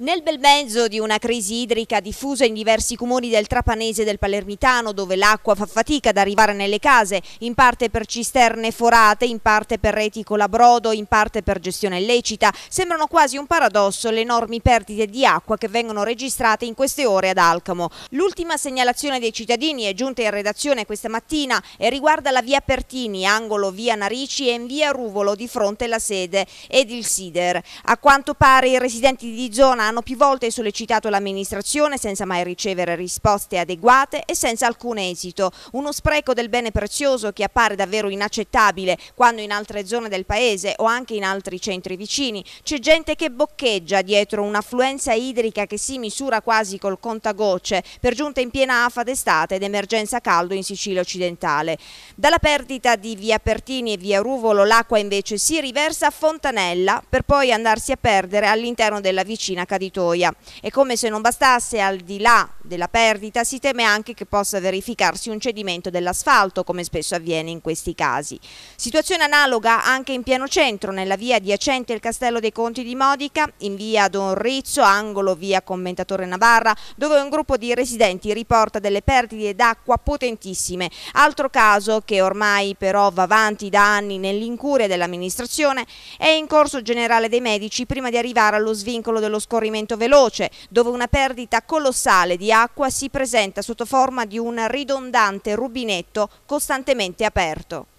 Nel bel mezzo di una crisi idrica diffusa in diversi comuni del Trapanese e del Palermitano, dove l'acqua fa fatica ad arrivare nelle case, in parte per cisterne forate, in parte per reti colabrodo, in parte per gestione illecita, sembrano quasi un paradosso le enormi perdite di acqua che vengono registrate in queste ore ad Alcamo. L'ultima segnalazione dei cittadini è giunta in redazione questa mattina e riguarda la via Pertini, angolo via Narici e in via Ruvolo di fronte alla sede ed il Sider. A quanto pare i residenti di zona hanno più volte sollecitato l'amministrazione senza mai ricevere risposte adeguate e senza alcun esito. Uno spreco del bene prezioso che appare davvero inaccettabile quando in altre zone del paese o anche in altri centri vicini c'è gente che boccheggia dietro un'affluenza idrica che si misura quasi col contagocce, per giunta in piena afa d'estate ed emergenza caldo in Sicilia occidentale. Dalla perdita di via Pertini e via Ruvolo l'acqua invece si riversa a Fontanella per poi andarsi a perdere all'interno della vicina Cadena. Caditoia. E come se non bastasse, al di là della perdita si teme anche che possa verificarsi un cedimento dell'asfalto, come spesso avviene in questi casi. Situazione analoga anche in piano centro, nella via adiacente al Castello dei Conti di Modica, in via Don Rizzo, angolo via Commentatore Navarra, dove un gruppo di residenti riporta delle perdite d'acqua potentissime. Altro caso che ormai però va avanti da anni nell'incuria dell'amministrazione è in corso generale dei medici prima di arrivare allo svincolo dello scorso scorrimento veloce, dove una perdita colossale di acqua si presenta sotto forma di un ridondante rubinetto costantemente aperto.